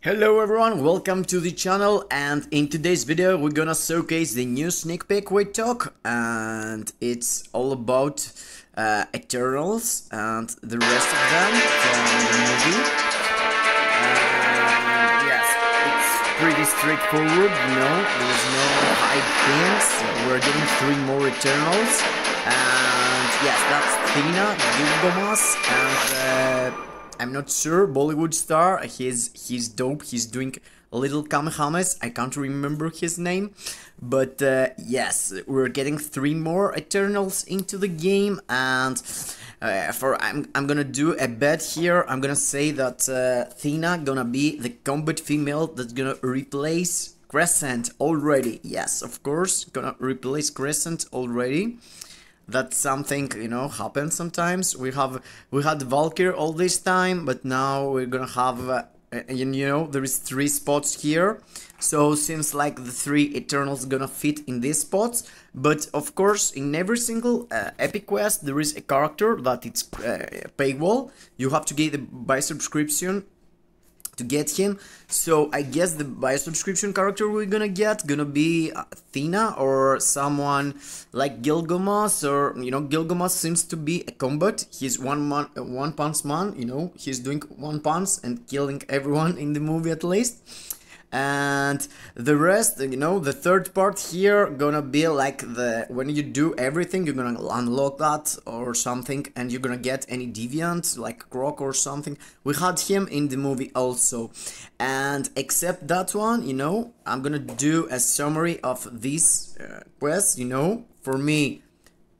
Hello everyone, welcome to the channel and in today's video we're gonna showcase the new sneak peek we took and it's all about uh, Eternals and the rest of them from the movie. And yes, it's pretty straightforward, you know, there's no high things, we're getting three more Eternals and yes, that's Thina, Gilgamas and uh, I'm not sure. Bollywood star. He's he's dope. He's doing little kamehamehas. I can't remember his name. But uh, yes, we're getting three more Eternals into the game, and uh, for I'm I'm gonna do a bet here. I'm gonna say that uh, Thina gonna be the combat female that's gonna replace Crescent already. Yes, of course, gonna replace Crescent already that something you know happens sometimes we have we had valkyr all this time but now we're gonna have uh, you know there is three spots here so seems like the three eternals gonna fit in these spots but of course in every single uh, epic quest there is a character that it's uh, paywall you have to get it by subscription to get him. So I guess the by subscription character we're gonna get gonna be Athena uh, or someone like Gilgamesh or you know Gilgamesh seems to be a combat. He's one man, uh, one punch man. You know he's doing one punch and killing everyone in the movie at least and the rest you know the third part here gonna be like the when you do everything you're gonna unlock that or something and you're gonna get any deviant like croc or something we had him in the movie also and except that one you know i'm gonna do a summary of these uh, quests you know for me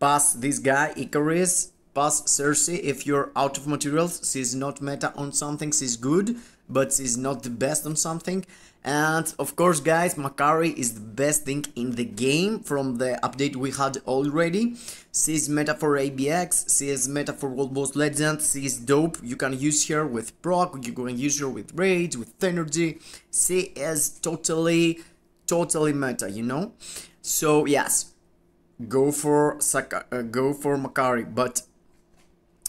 pass this guy icarus pass cersei if you're out of materials she's not meta on something she's good but she's not the best on something and of course guys, Makari is the best thing in the game from the update we had already. She meta for ABX, she meta for World Boss Legend, she dope, you can use her with proc, you can use her with rage, with energy, she is totally, totally meta, you know? So yes, go for Saka, uh, go for Makari, but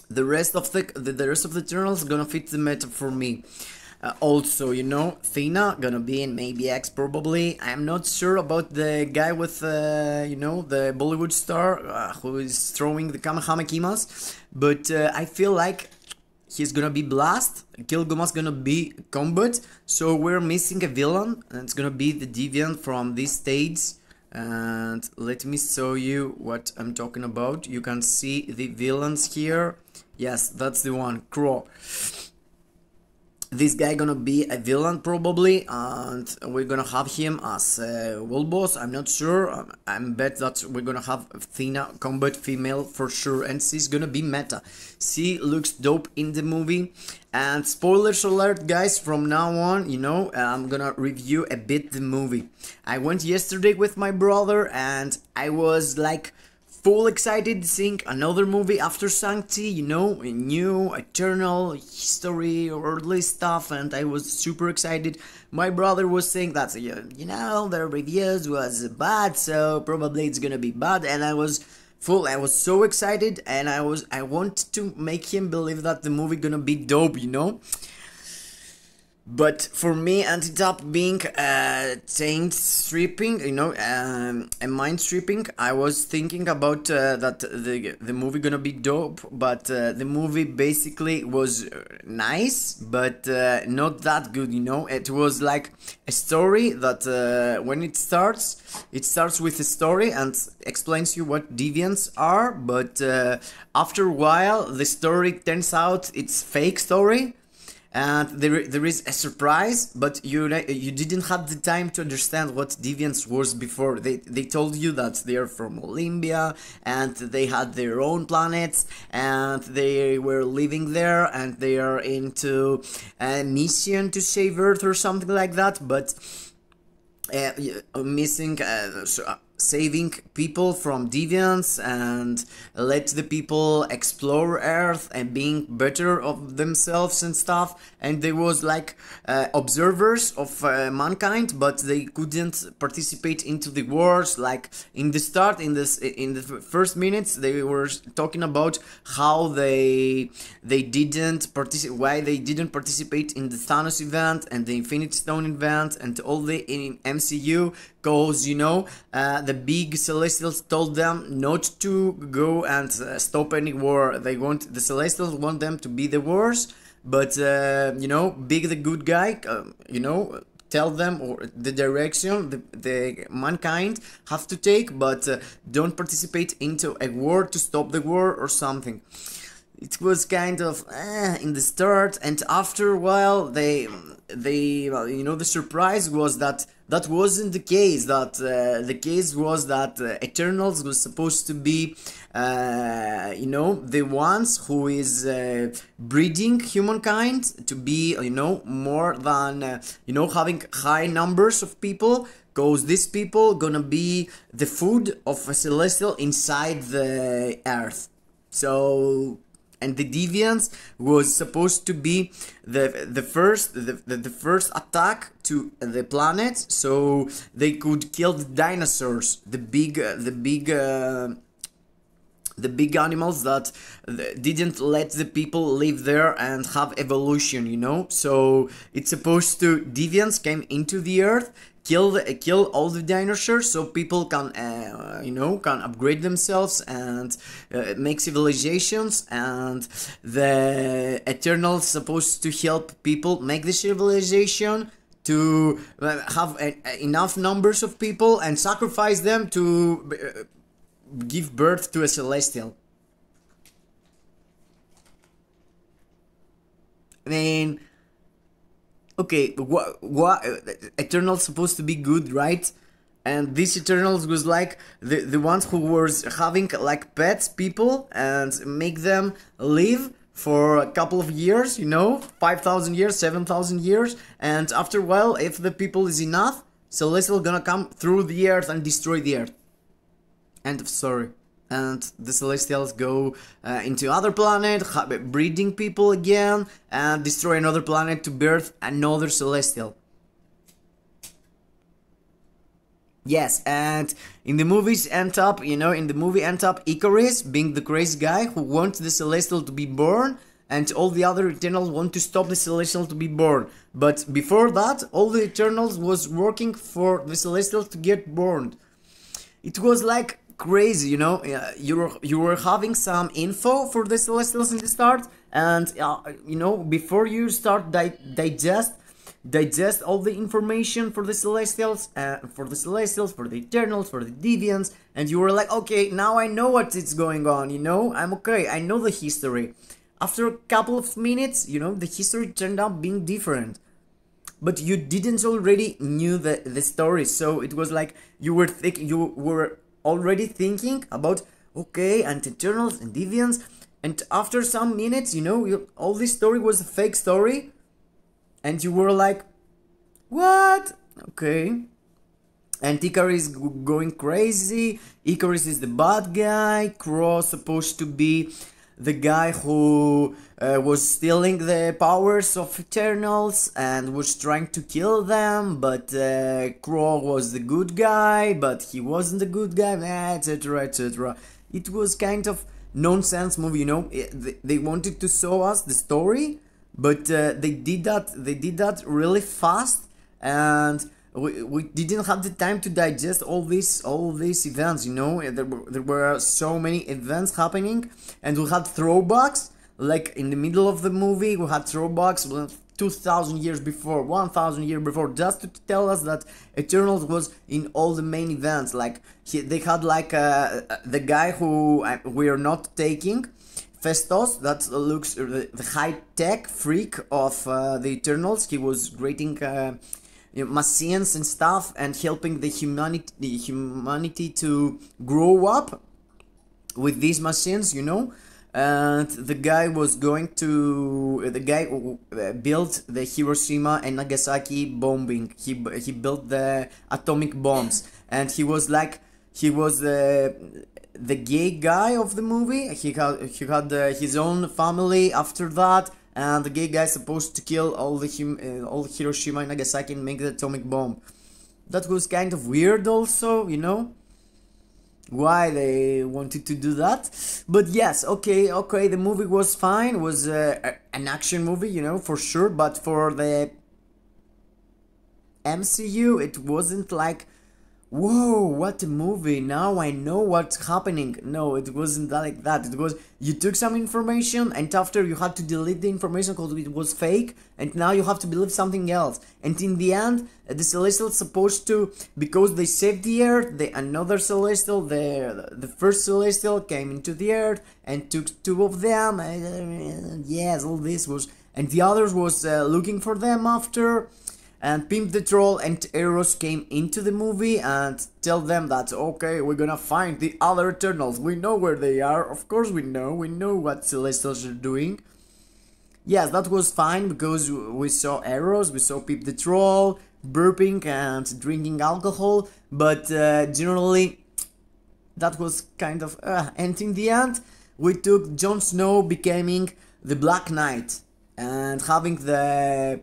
the rest of the, the rest of the journal is gonna fit the meta for me. Uh, also, you know, Thina gonna be in maybe X probably. I'm not sure about the guy with, uh, you know, the Bollywood star uh, who is throwing the Kamehame But uh, I feel like he's gonna be Blast, Kilgoma's gonna be Combat. So we're missing a villain, and it's gonna be the Deviant from this stage. And let me show you what I'm talking about. You can see the villains here. Yes, that's the one, Crow this guy gonna be a villain probably and we're gonna have him as a world boss i'm not sure I'm, um, bet that we're gonna have Athena combat female for sure and she's gonna be meta she looks dope in the movie and spoilers alert guys from now on you know i'm gonna review a bit the movie i went yesterday with my brother and i was like full excited seeing another movie after Sancti, you know, a new eternal history early stuff and I was super excited. My brother was saying that, you know, the reviews was bad, so probably it's gonna be bad and I was full i was so excited and i was i want to make him believe that the movie gonna be dope you know but for me, ended up being uh, taint stripping, you know, um, a mind stripping. I was thinking about uh, that the the movie gonna be dope, but uh, the movie basically was uh, nice, but uh, not that good, you know. It was like a story that uh, when it starts, it starts with a story and explains you what deviants are, but uh, after a while, the story turns out it's fake story and there, there is a surprise but you you didn't have the time to understand what deviants was before they they told you that they are from olympia and they had their own planets and they were living there and they are into a mission to save earth or something like that but uh, missing uh, so, uh, saving people from deviants and let the people explore earth and being better of themselves and stuff and they was like uh, observers of uh, mankind but they couldn't participate into the wars like in the start in this in the first minutes they were talking about how they they didn't participate why they didn't participate in the Thanos event and the Infinity Stone event and all the in MCU Cause you know, uh, the big Celestials told them not to go and uh, stop any war. They want the Celestials want them to be the worst, but uh, you know, big the good guy. Um, you know, tell them or the direction the, the mankind have to take, but uh, don't participate into a war to stop the war or something it was kind of eh, in the start and after a while they they well, you know the surprise was that that wasn't the case that uh, the case was that uh, eternals was supposed to be uh, you know the ones who is uh, breeding humankind to be you know more than uh, you know having high numbers of people because these people gonna be the food of a celestial inside the earth so and the deviance was supposed to be the the first the, the, the, first attack to the planet so they could kill the dinosaurs the big uh, the big uh, the big animals that uh, didn't let the people live there and have evolution you know so it's supposed to deviants came into the earth kill the, kill all the dinosaurs so people can uh, you know can upgrade themselves and uh, make civilizations and the eternal supposed to help people make the civilization to uh, have a, uh, a enough numbers of people and sacrifice them to uh, give birth to a celestial i mean okay, what what Eternals supposed to be good, right? And these Eternals was like the the ones who was having like pets, people, and make them live for a couple of years, you know, 5,000 years, 7,000 years, and after a while, if the people is enough, Celestial gonna come through the earth and destroy the earth. End of story and the Celestials go uh, into other planet, breeding people again, and destroy another planet to birth another Celestial. Yes, and in the movies end up, you know, in the movie end up Icarus being the crazy guy who wants the Celestial to be born, and all the other Eternals want to stop the Celestial to be born. But before that, all the Eternals was working for the Celestial to get born. It was like crazy, you know. Uh, you were you were having some info for the Celestials in the start, and uh, you know before you start di digest digest all the information for the Celestials, uh, for the Celestials, for the Eternals, for the Deviants, and you were like, okay, now I know what is going on. You know, I'm okay. I know the history. After a couple of minutes, you know, the history turned out being different but you didn't already knew the, the story so it was like you were thick you were already thinking about okay and eternals and deviants and after some minutes you know you, all this story was a fake story and you were like what okay and Icarus going crazy. Icarus is the bad guy. Cross supposed to be the guy who uh, was stealing the powers of Eternals and was trying to kill them, but uh, Crow was the good guy, but he wasn't the good guy, etc, etc. It was kind of nonsense movie, you know. It, they wanted to show us the story, but uh, they did that. They did that really fast, and we, we didn't have the time to digest all these all these events you know there were, there were so many events happening and we had throwbacks like in the middle of the movie we had throwbacks 2000 years before 1000 years before just to tell us that eternals was in all the main events like he, they had like uh, the guy who uh, we are not taking Festos, that looks uh, the high-tech freak of uh, the Eternals. He was greeting uh, you know, and stuff and helping the humanity, the humanity to grow up with these machines, you know? And the guy was going to. The guy built the Hiroshima and Nagasaki bombing. He, he built the atomic bombs. And he was like. He was the. The gay guy of the movie. He had he had uh, his own family after that and the gay guy supposed to kill all the uh, all Hiroshima and Nagasaki and make the atomic bomb. That was kind of weird also, you know? Why they wanted to do that. But yes, okay, okay, the movie was fine, was uh, an action movie, you know, for sure, but for the MCU it wasn't like whoa, what a movie, now I know what's happening. No, it wasn't like that. It was you took some information and after you had to delete the information because it was fake and now you have to believe something else. And in the end, uh, the celestial supposed to, because they saved the Earth, the another Celestial, the, the first Celestial came into the Earth and took two of them. Uh, yes, all this was... And the others was uh, looking for them after and Pimp the Troll and Eros came into the movie and tell them that okay we're gonna find the other Eternals we know where they are of course we know we know what Celestials are doing yes that was fine because we saw Eros we saw Pimp the Troll burping and drinking alcohol but uh, generally that was kind of uh, and in the end we took Jon Snow becoming the Black Knight and having the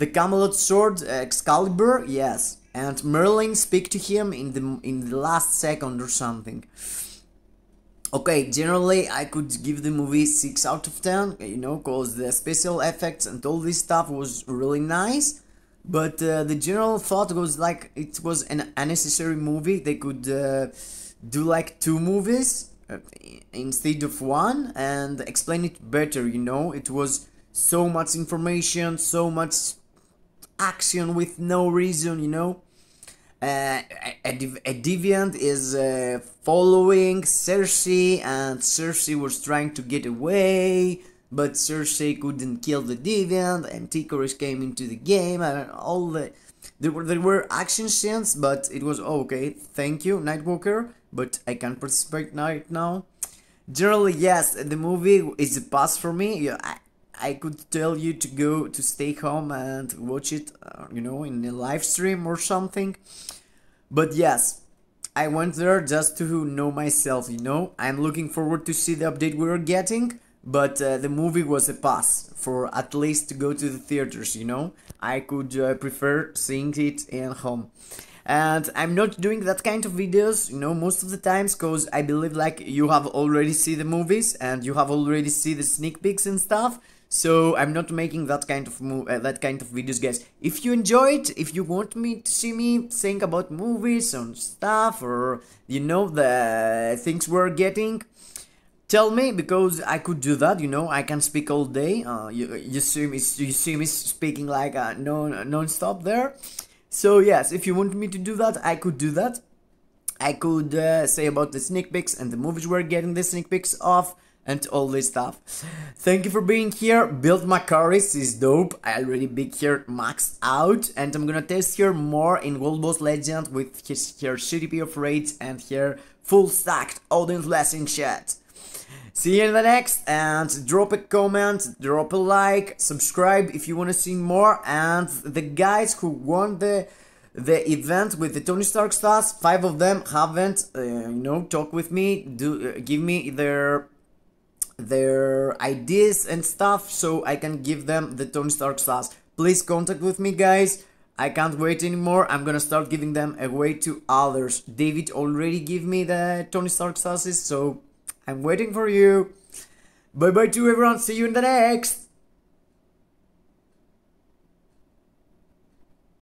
the Camelot sword Excalibur, yes. And Merlin speak to him in the in the last second or something. Okay, generally I could give the movie 6 out of 10, you know, cause the special effects and all this stuff was really nice. But uh, the general thought was like it was an unnecessary movie. They could uh, do like two movies uh, instead of one and explain it better, you know. It was so much information, so much action with no reason, you know? Uh, a, a, deviant is uh, following Cersei, and Cersei was trying to get away, but Cersei couldn't kill the deviant, and Ticoris came into the game, and all the... There were, there were action scenes, but it was oh, okay, thank you, Nightwalker, but I can't participate right now. Generally, yes, the movie is a pass for me. Yeah, I, I could tell you to go to stay home and watch it, uh, you know, in a live stream or something. But yes, I went there just to know myself, you know. I'm looking forward to see the update we're getting, but uh, the movie was a pass for at least to go to the theaters, you know. I could uh, prefer seeing it at home. And I'm not doing that kind of videos, you know, most of the times, cause I believe like you have already seen the movies and you have already seen the sneak peeks and stuff so I'm not making that kind of move, uh, that kind of videos, guys. If you enjoyed, if you want me to see me think about movies and stuff, or you know the things we're getting, tell me because I could do that. You know, I can speak all day. Uh, you you see me you see me speaking like a uh, non non-stop there. So yes, if you want me to do that, I could do that. I could uh, say about the sneak peeks and the movies we're getting the sneak peeks of and all this stuff. Thank you for being here. Build Macaris is dope. I already big here maxed out and I'm gonna test here more in Gold Boss Legend with his, here CDP of raids and here full stacked Odin's Blessing shit. See you in the next and drop a comment, drop a like, subscribe if you want to see more and the guys who won the the event with the Tony Stark stars, five of them haven't, uh, you know, talk with me, do uh, give me their their ideas and stuff so I can give them the Tony Stark sauce. Please contact with me guys. I can't wait anymore. I'm gonna start giving them away to others. David already gave me the Tony Stark sauces, so I'm waiting for you. Bye bye to everyone. See you in the next.